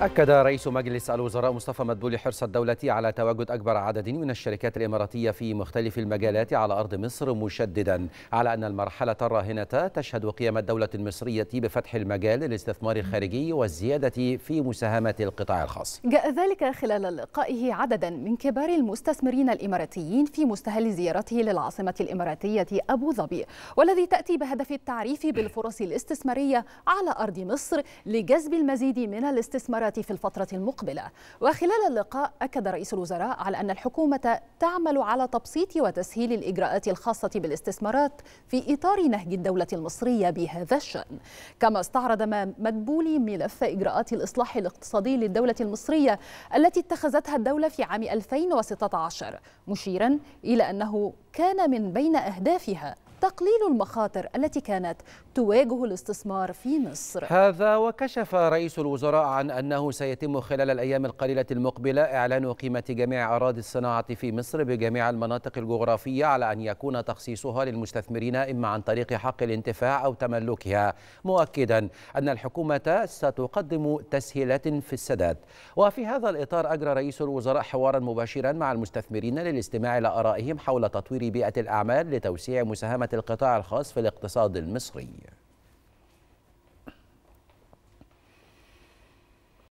أكد رئيس مجلس الوزراء مصطفى مدبولي حرص الدولة على تواجد أكبر عدد من الشركات الإماراتية في مختلف المجالات على أرض مصر مشددا على أن المرحلة الراهنة تشهد قيام الدولة المصرية بفتح المجال للاستثمار الخارجي والزيادة في مساهمات القطاع الخاص جاء ذلك خلال لقائه عددا من كبار المستثمرين الإماراتيين في مستهل زيارته للعاصمة الإماراتية أبو ظبي والذي تأتي بهدف التعريف بالفرص الاستثمارية على أرض مصر لجذب المزيد من الاستثمارات التجارة في الفترة المقبلة وخلال اللقاء أكد رئيس الوزراء على أن الحكومة تعمل على تبسيط وتسهيل الإجراءات الخاصة بالاستثمارات في إطار نهج الدولة المصرية بهذا الشأن كما استعرض مدبولي ملف إجراءات الإصلاح الاقتصادي للدولة المصرية التي اتخذتها الدولة في عام 2016 مشيرا إلى أنه كان من بين أهدافها تقليل المخاطر التي كانت تواجه الاستثمار في مصر هذا وكشف رئيس الوزراء عن أنه سيتم خلال الأيام القليلة المقبلة إعلان قيمة جميع أراضي الصناعة في مصر بجميع المناطق الجغرافية على أن يكون تخصيصها للمستثمرين إما عن طريق حق الانتفاع أو تملكها مؤكدا أن الحكومة ستقدم تسهيلات في السداد وفي هذا الإطار أجرى رئيس الوزراء حوارا مباشرا مع المستثمرين للاستماع إلى آرائهم حول تطوير بيئة الأعمال لتوسيع مساهمة القطاع الخاص في الاقتصاد المصري